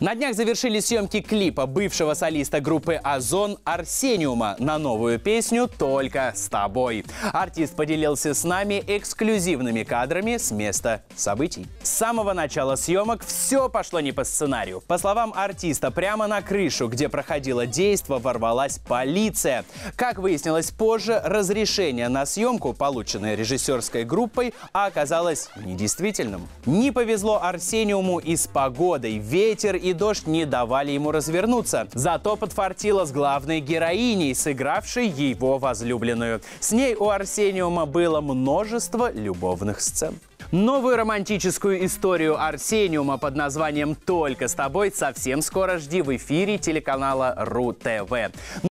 На днях завершили съемки клипа бывшего солиста группы «Озон» Арсениума на новую песню «Только с тобой». Артист поделился с нами эксклюзивными кадрами с места событий. С самого начала съемок все пошло не по сценарию. По словам артиста, прямо на крышу, где проходило действо, ворвалась полиция. Как выяснилось позже, разрешение на съемку, полученное режиссерской группой, оказалось недействительным. Не повезло Арсениуму и с погодой. Ветер и дождь не давали ему развернуться. Зато подфартило с главной героиней, сыгравшей его возлюбленную. С ней у Арсениума было множество любовных сцен. Новую романтическую историю Арсениума под названием «Только с тобой» совсем скоро жди в эфире телеканала РУ-ТВ.